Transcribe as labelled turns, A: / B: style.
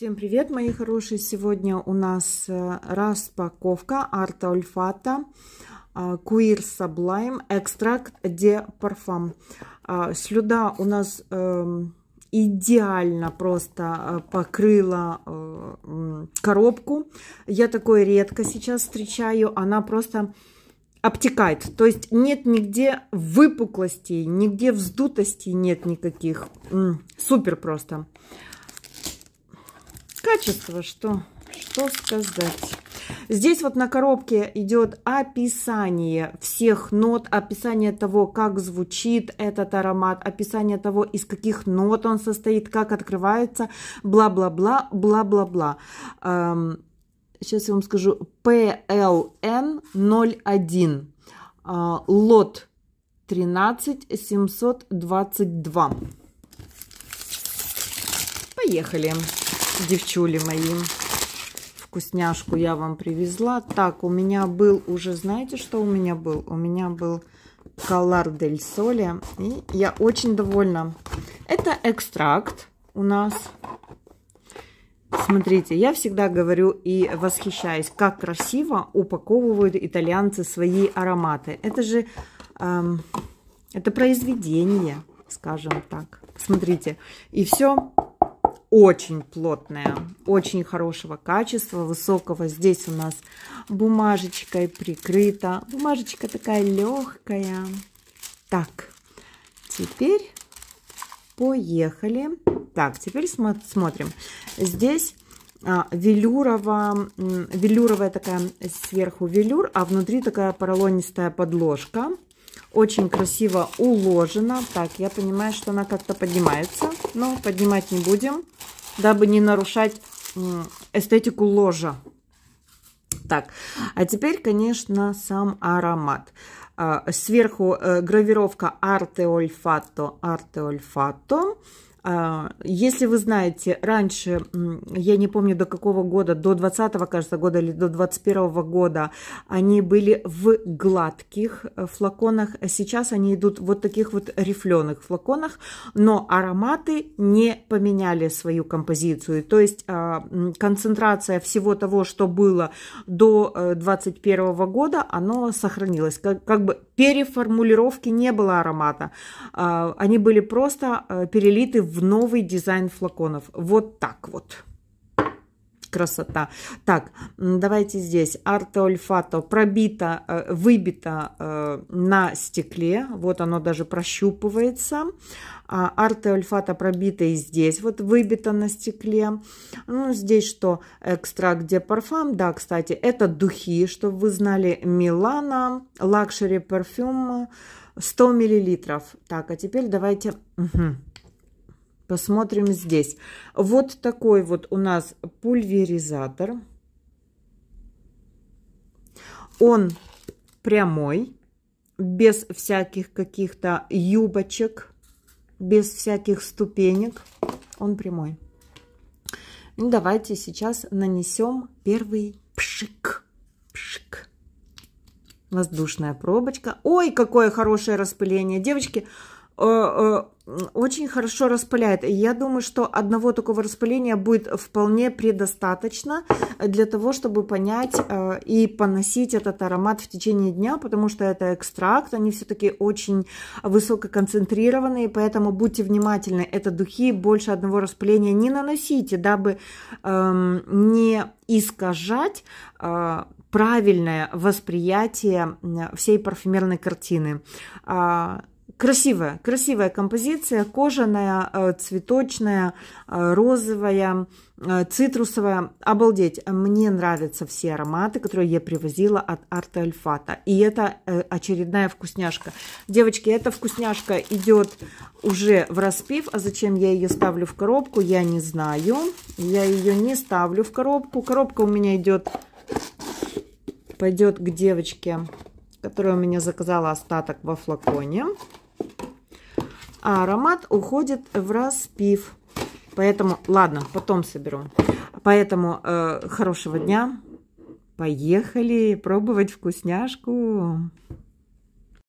A: Всем привет, мои хорошие! Сегодня у нас э, распаковка арта ульфата Куир Саблайм экстракт де парфам. Слюда у нас эм, идеально просто э, покрыла э, коробку. Я такое редко сейчас встречаю. Она просто обтекает. То есть нет нигде выпуклостей, нигде вздутостей нет никаких. Супер просто. Супер просто. Качество, что, что сказать. Здесь вот на коробке идет описание всех нот, описание того, как звучит этот аромат, описание того, из каких нот он состоит, как открывается, бла-бла-бла, бла-бла-бла. Эм, сейчас я вам скажу, PLN 01, э, лот 13722. Поехали. Поехали девчули моим. Вкусняшку я вам привезла. Так, у меня был уже, знаете, что у меня был? У меня был Колар дель Соле. И я очень довольна. Это экстракт у нас. Смотрите, я всегда говорю и восхищаюсь, как красиво упаковывают итальянцы свои ароматы. Это же эм, это произведение, скажем так. Смотрите, и все очень плотная, очень хорошего качества, высокого. Здесь у нас бумажечкой прикрыта. Бумажечка такая легкая. Так, теперь поехали. Так, теперь смотрим. Здесь а, велюрово, велюровая такая сверху велюр, а внутри такая поролонистая подложка. Очень красиво уложена. Так, я понимаю, что она как-то поднимается, но поднимать не будем, дабы не нарушать эстетику ложа. Так, а теперь, конечно, сам аромат. А, сверху э, гравировка Arte Olfato, Arte Olfato. А, если вы знаете, раньше, я не помню до какого года, до 20 -го, кажется, года или до 21 -го года, они были в гладких э, флаконах, а сейчас они идут вот таких вот рифленых флаконах, но ароматы не поменяли свою композицию. То есть а, концентрация всего того, что было до 21 э, -го года, оно сохранилось. Как, как бы переформулировки не было аромата. А, они были просто э, перелиты в новый дизайн флаконов. Вот так вот красота. Так, давайте здесь. Арте-ольфато пробито, э, выбито э, на стекле. Вот оно даже прощупывается а, арты ульфата пробита и здесь, вот выбита на стекле. Ну, здесь что? Экстракт де парфам, да, кстати, это духи, чтобы вы знали, Милана, лакшери парфюм, 100 миллилитров. Так, а теперь давайте... Угу. Посмотрим здесь. Вот такой вот у нас пульверизатор. Он прямой, без всяких каких-то юбочек без всяких ступенек, он прямой. Ну, давайте сейчас нанесем первый пшик. Пшик. Воздушная пробочка. Ой, какое хорошее распыление. Девочки, Э, э, очень хорошо распыляет. И я думаю, что одного такого распыления будет вполне предостаточно для того, чтобы понять э, и поносить этот аромат в течение дня, потому что это экстракт, они все-таки очень высококонцентрированные, поэтому будьте внимательны. Это духи, больше одного распыления не наносите, дабы эм, не искажать правильное восприятие всей парфюмерной картины. А, Красивая, красивая композиция, кожаная, э, цветочная, э, розовая, э, цитрусовая. Обалдеть, мне нравятся все ароматы, которые я привозила от Арта Альфата. И это очередная вкусняшка. Девочки, эта вкусняшка идет уже в распив, а зачем я ее ставлю в коробку, я не знаю. Я ее не ставлю в коробку. Коробка у меня идет, пойдет к девочке которую у меня заказала остаток во флаконе а аромат уходит в распив. Поэтому, ладно, потом соберу. Поэтому э, хорошего дня. Поехали пробовать вкусняшку.